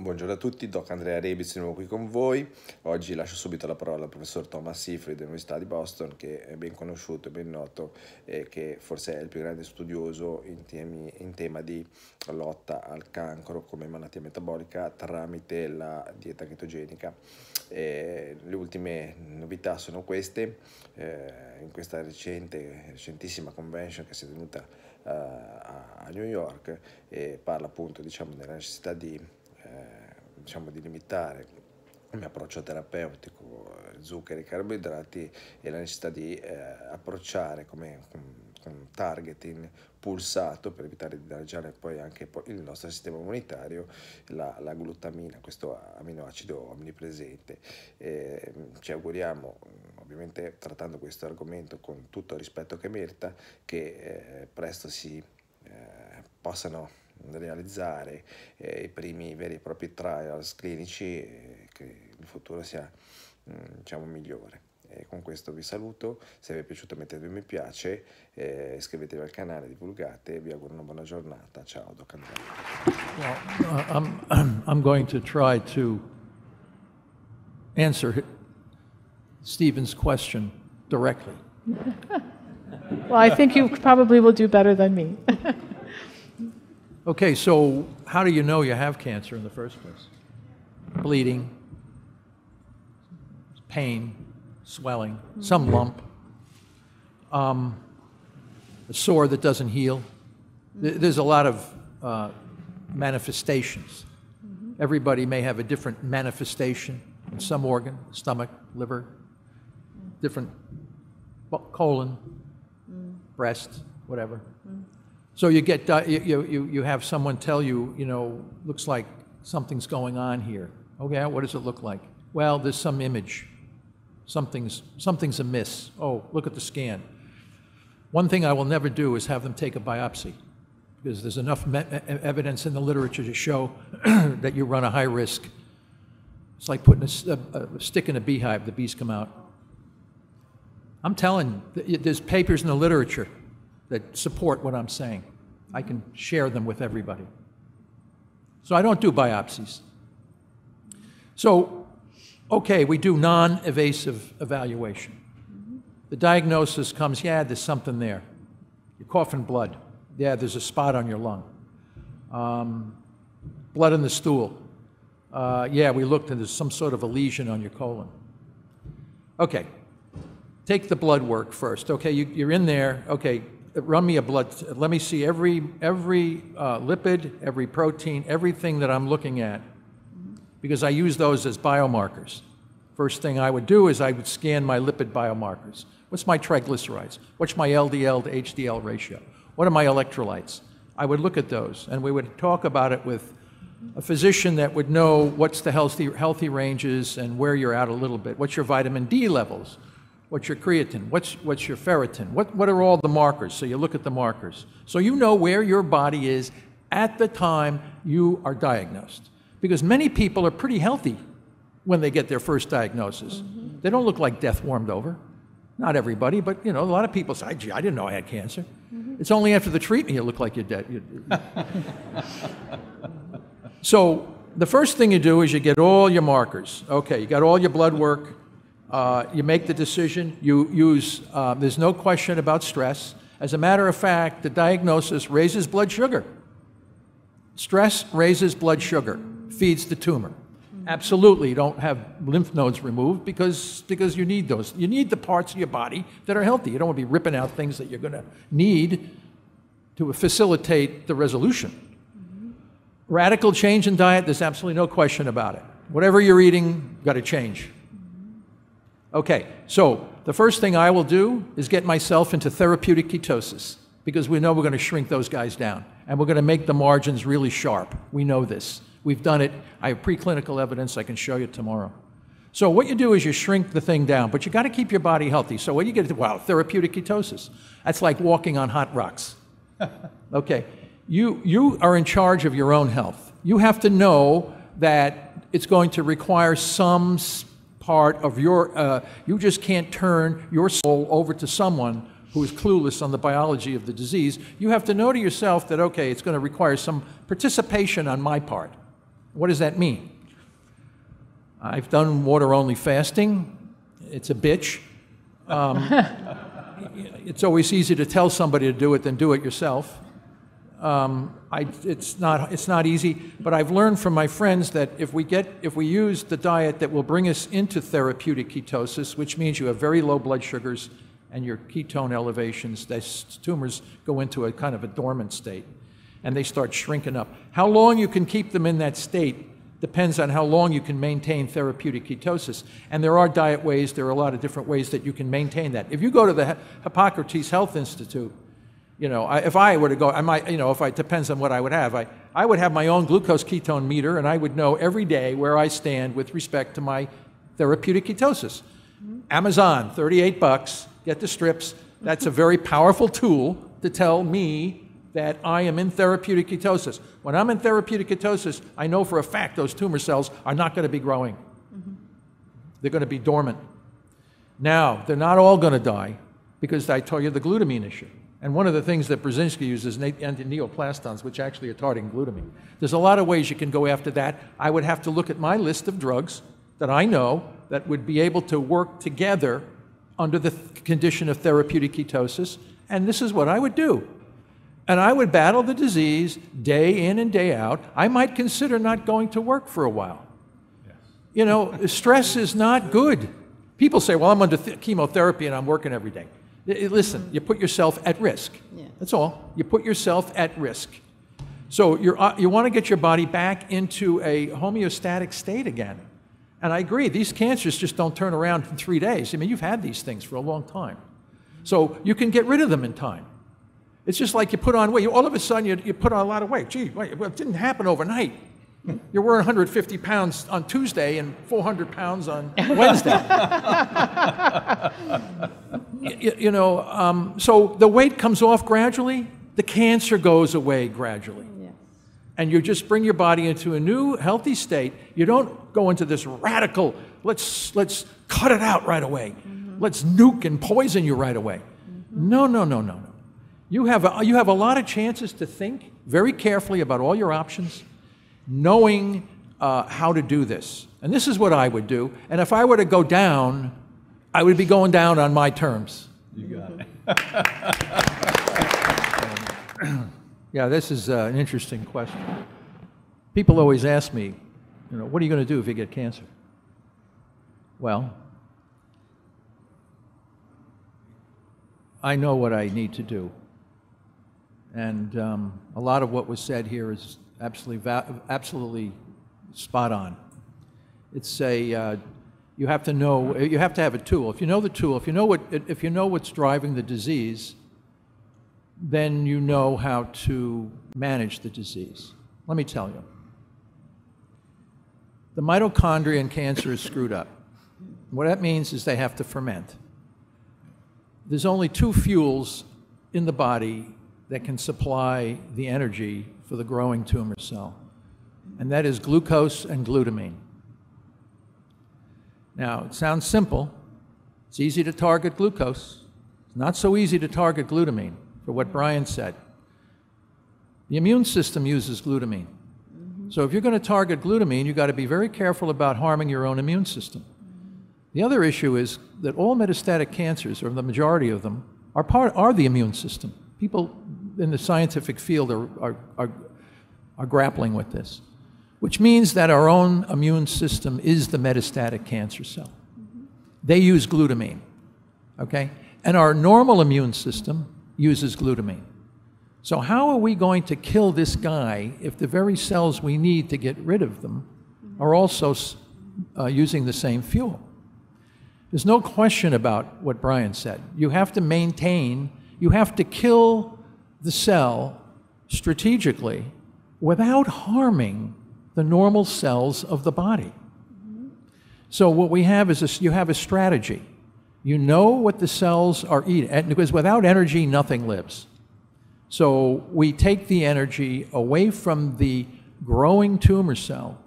Buongiorno a tutti, Doc Andrea Rebiz di nuovo qui con voi. Oggi lascio subito la parola al professor Thomas Sifri dell'Università di Boston, che è ben conosciuto e ben noto e che forse è il più grande studioso in, temi, in tema di lotta al cancro come malattia metabolica tramite la dieta chetogenica. E le ultime novità sono queste, eh, in questa recente, recentissima convention che si è tenuta eh, a New York e parla appunto diciamo, della necessità di eh, diciamo di limitare il mio approccio terapeutico, zuccheri, carboidrati e la necessità di eh, approcciare come con, targeting pulsato per evitare di danneggiare poi anche il nostro sistema immunitario la, la glutamina, questo aminoacido omnipresente. Eh, ci auguriamo, mm, ovviamente trattando questo argomento con tutto il rispetto che merita, che eh, presto si eh, possano realizzare eh, i primi veri e propri trials clinici eh, che il futuro sia mh, mm, diciamo, migliore. E con questo vi saluto, se vi è piaciuto mettete un mi piace, eh, iscrivetevi al canale, divulgate, vi auguro una buona giornata, ciao Doc Well, I'm, I'm going to try to answer Stephen's question directly. well, I think you probably will do better than me. Okay, so how do you know you have cancer in the first place? Bleeding, pain, swelling, some lump, um, a sore that doesn't heal. There's a lot of uh, manifestations. Everybody may have a different manifestation in some organ, stomach, liver, different colon, breast, whatever. So you get uh, you, you you have someone tell you you know looks like something's going on here. Okay, what does it look like? Well, there's some image. Something's something's amiss. Oh, look at the scan. One thing I will never do is have them take a biopsy, because there's enough evidence in the literature to show that you run a high risk. It's like putting a, a, a stick in a beehive; the bees come out. I'm telling, there's papers in the literature that support what I'm saying. I can share them with everybody. So I don't do biopsies. So, okay, we do non invasive evaluation. The diagnosis comes yeah, there's something there. You're coughing blood. Yeah, there's a spot on your lung. Um, blood in the stool. Uh, yeah, we looked and there's some sort of a lesion on your colon. Okay, take the blood work first. Okay, you, are in there. Okay, run me a blood, let me see every, every uh, lipid, every protein, everything that I'm looking at, because I use those as biomarkers. First thing I would do is I would scan my lipid biomarkers. What's my triglycerides? What's my LDL to HDL ratio? What are my electrolytes? I would look at those and we would talk about it with a physician that would know what's the healthy, healthy ranges and where you're at a little bit. What's your vitamin D levels? what's your creatine, what's, what's your ferritin, what, what are all the markers? So you look at the markers. So you know where your body is at the time you are diagnosed. Because many people are pretty healthy when they get their first diagnosis. Mm -hmm. They don't look like death warmed over. Not everybody, but you know, a lot of people say, gee, I didn't know I had cancer. Mm -hmm. It's only after the treatment you look like you're dead. You're, you're... so the first thing you do is you get all your markers. Okay, you got all your blood work, uh, you make the decision, you use, uh, there's no question about stress. As a matter of fact, the diagnosis raises blood sugar. Stress raises blood sugar, feeds the tumor. Absolutely, you don't have lymph nodes removed because, because you need those. You need the parts of your body that are healthy. You don't want to be ripping out things that you're going to need to facilitate the resolution. Radical change in diet, there's absolutely no question about it. Whatever you're eating, got to change. Okay, so the first thing I will do is get myself into therapeutic ketosis because we know we're going to shrink those guys down and we're going to make the margins really sharp. We know this. We've done it. I have preclinical evidence I can show you tomorrow. So what you do is you shrink the thing down, but you got to keep your body healthy. So what you get wow, therapeutic ketosis. That's like walking on hot rocks. okay, you, you are in charge of your own health. You have to know that it's going to require some part of your, uh, you just can't turn your soul over to someone who is clueless on the biology of the disease. You have to know to yourself that, okay, it's going to require some participation on my part. What does that mean? I've done water only fasting. It's a bitch. Um, it's always easier to tell somebody to do it than do it yourself. Um, I, it's, not, it's not easy, but I've learned from my friends that if we, get, if we use the diet that will bring us into therapeutic ketosis, which means you have very low blood sugars and your ketone elevations, these tumors go into a kind of a dormant state and they start shrinking up. How long you can keep them in that state depends on how long you can maintain therapeutic ketosis. And there are diet ways, there are a lot of different ways that you can maintain that. If you go to the Hippocrates Health Institute, you know, I, if I were to go, I might, you know, if I, it depends on what I would have. I, I would have my own glucose ketone meter and I would know every day where I stand with respect to my therapeutic ketosis. Mm-hmm. Amazon, 38 bucks, get the strips. That's a very powerful tool to tell me that I am in therapeutic ketosis. When I'm in therapeutic ketosis, I know for a fact those tumor cells are not going to be growing. Mm-hmm. They're going to be dormant. Now, they're not all going to die because I told you the glutamine issue. And one of the things that Brzezinski uses is neoplastons, which actually are targeting glutamine. There's a lot of ways you can go after that. I would have to look at my list of drugs that I know that would be able to work together under the th condition of therapeutic ketosis, and this is what I would do. And I would battle the disease day in and day out. I might consider not going to work for a while. Yes. You know, stress is not good. People say, well, I'm under chemotherapy and I'm working every day. Eh, eh, listen, you put yourself at risk. Yeah. That's all. You put yourself at risk. So uh, you you want to get your body back into a homeostatic state again. And I agree, these cancers just don't turn around in three days. I mean, you've had these things for a long time. So you can get rid of them in time. It's just like you put on weight. You, all of a sudden, you, you put on a lot of weight. Gee, it didn't happen overnight. You're wearing 150 pounds on Tuesday and 400 pounds on Wednesday. you, you, know, um, so the weight comes off gradually, the cancer goes away gradually. And you just bring your body into a new healthy state. You don't go into this radical, let's, let's cut it out right away. Mm -hmm. Let's nuke and poison you right away. Mm -hmm. No, no, no, no, no. You have, a, you have a lot of chances to think very carefully about all your options knowing uh, how to do this. And this is what I would do. And if I were to go down, I would be going down on my terms. You got it. yeah, this is uh, an interesting question. People always ask me, you know, what are you going to do if you get cancer? Well, I know what I need to do. And um, a lot of what was said here is absolutely, absolutely spot on. It's a, uh, you have to know, you have to have a tool. If you know the tool, if you know, what, if you know what's driving the disease, then you know how to manage the disease. Let me tell you. The mitochondria in cancer is screwed up. What that means is they have to ferment. There's only two fuels in the body that can supply the energy for the growing tumor cell, and that is glucose and glutamine. Now, it sounds simple. It's easy to target glucose. It's not so easy to target glutamine, for what Brian said. The immune system uses glutamine. Mm-hmm. So if you're going to target glutamine, you've got to be very careful about harming your own immune system. The other issue is that all metastatic cancers, or the majority of them, are, part, are the immune system. People in the scientific field are, are, are, are grappling with this, which means that our own immune system is the metastatic cancer cell. They use glutamine, okay? And our normal immune system uses glutamine. So, how are we going to kill this guy if the very cells we need to get rid of them are also uh, using the same fuel? There's no question about what Brian said. You have to maintain, you have to kill the cell strategically without harming the normal cells of the body. So what we have is a, you have a strategy. You know what the cells are eating, because without energy, nothing lives. So we take the energy away from the growing tumor cell,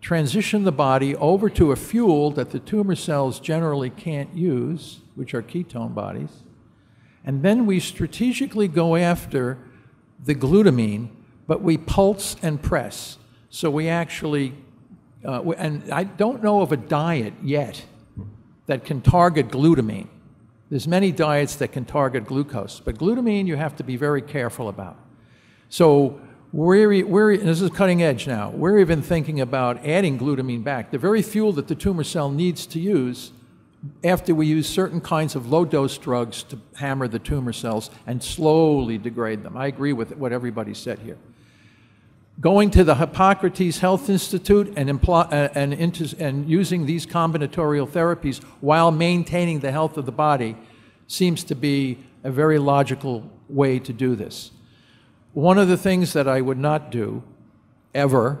transition the body over to a fuel that the tumor cells generally can't use, which are ketone bodies, and then we strategically go after the glutamine, but we pulse and press. So we actually, uh, and I don't know of a diet yet that can target glutamine. There's many diets that can target glucose, but glutamine you have to be very careful about. So we're, we're this is cutting edge now. We're even thinking about adding glutamine back. The very fuel that the tumor cell needs to use after we use certain kinds of low dose drugs to hammer the tumor cells and slowly degrade them. I agree with what everybody said here. Going to the Hippocrates Health Institute and, uh, and, and using these combinatorial therapies while maintaining the health of the body seems to be a very logical way to do this. One of the things that I would not do ever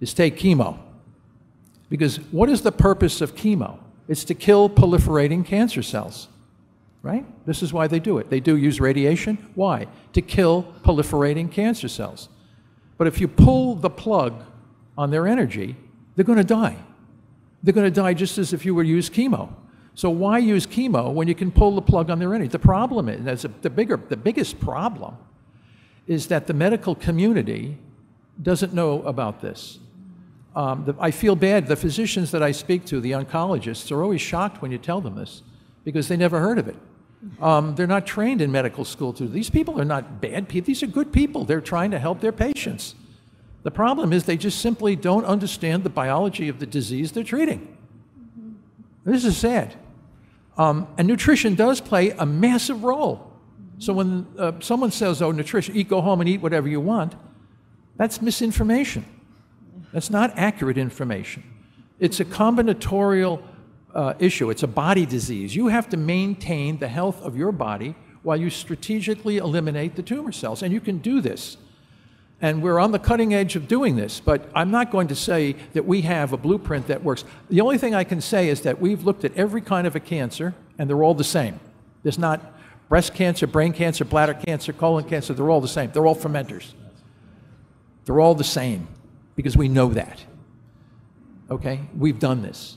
is take chemo. Because what is the purpose of chemo? It's to kill proliferating cancer cells, right? This is why they do it. They do use radiation. Why? To kill proliferating cancer cells. But if you pull the plug on their energy, they're going to die. They're going to die just as if you were use chemo. So why use chemo when you can pull the plug on their energy? The problem is, that's the, bigger, the biggest problem, is that the medical community doesn't know about this um, the, I feel bad. The physicians that I speak to, the oncologists, are always shocked when you tell them this because they never heard of it. Um, they're not trained in medical school to. These people are not bad people. These are good people. They're trying to help their patients. The problem is they just simply don't understand the biology of the disease they're treating. This is sad. Um, and nutrition does play a massive role. So when uh, someone says, oh, nutrition, eat, go home and eat whatever you want, that's misinformation. That's not accurate information. It's a combinatorial uh, issue, it's a body disease. You have to maintain the health of your body while you strategically eliminate the tumor cells. And you can do this. And we're on the cutting edge of doing this, but I'm not going to say that we have a blueprint that works. The only thing I can say is that we've looked at every kind of a cancer, and they're all the same. There's not breast cancer, brain cancer, bladder cancer, colon cancer, they're all the same. They're all fermenters. They're all the same because we know that. Okay? We've done this.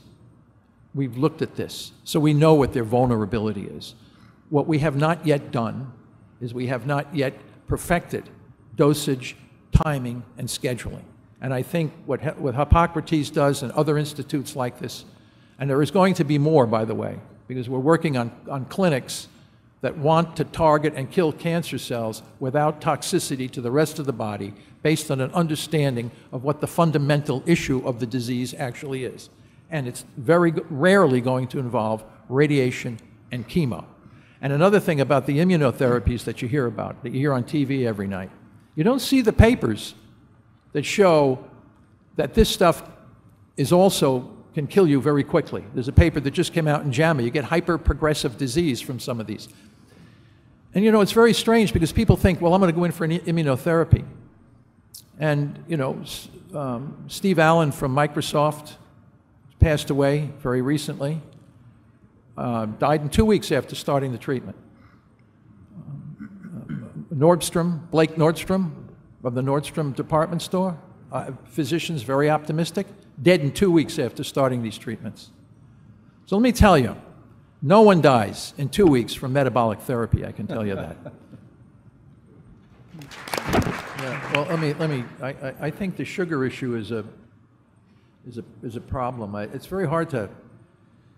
We've looked at this. So we know what their vulnerability is. What we have not yet done is we have not yet perfected dosage, timing, and scheduling. And I think what, what Hippocrates does and other institutes like this, and there is going to be more, by the way, because we're working on, on clinics that want to target and kill cancer cells without toxicity to the rest of the body based on an understanding of what the fundamental issue of the disease actually is. And it's very rarely going to involve radiation and chemo. And another thing about the immunotherapies that you hear about, that you hear on TV every night, you don't see the papers that show that this stuff is also can kill you very quickly. There's a paper that just came out in JAMA. You get hyperprogressive disease from some of these. And you know, it's very strange because people think, well, I'm going to go in for an immunotherapy. And you know, um, Steve Allen from Microsoft passed away very recently, uh, died in two weeks after starting the treatment. Um, Nordstrom, Blake Nordstrom of the Nordstrom department store, uh, physicians very optimistic, dead in two weeks after starting these treatments. So let me tell you, no one dies in two weeks from metabolic therapy, I can tell you that. yeah, well, let me, let me I, I, think the sugar issue is a, is a, is a problem. I, it's very hard to,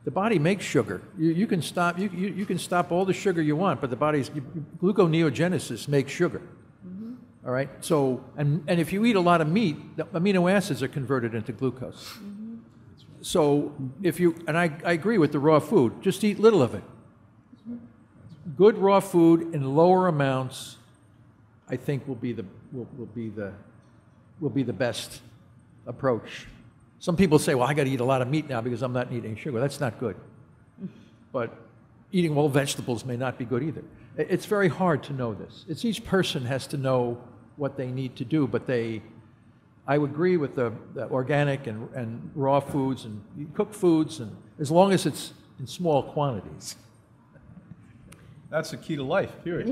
the body makes sugar. You, you can stop, you, you, you, can stop all the sugar you want, but the body's gluconeogenesis makes sugar. Mm -hmm. all right, so, and, and if you eat a lot of meat, the amino acids are converted into glucose. Mm -hmm. So if you, and I, I agree with the raw food, just eat little of it. Good raw food in lower amounts, I think will be the, will, will be the, will be the best approach. Some people say, well, I got to eat a lot of meat now because I'm not eating sugar. That's not good. But eating all vegetables may not be good either. It's very hard to know this. It's each person has to know what they need to do, but they, I would agree with the, the organic and, and, raw foods and cooked foods, and as long as it's in small quantities. That's the key to life, period.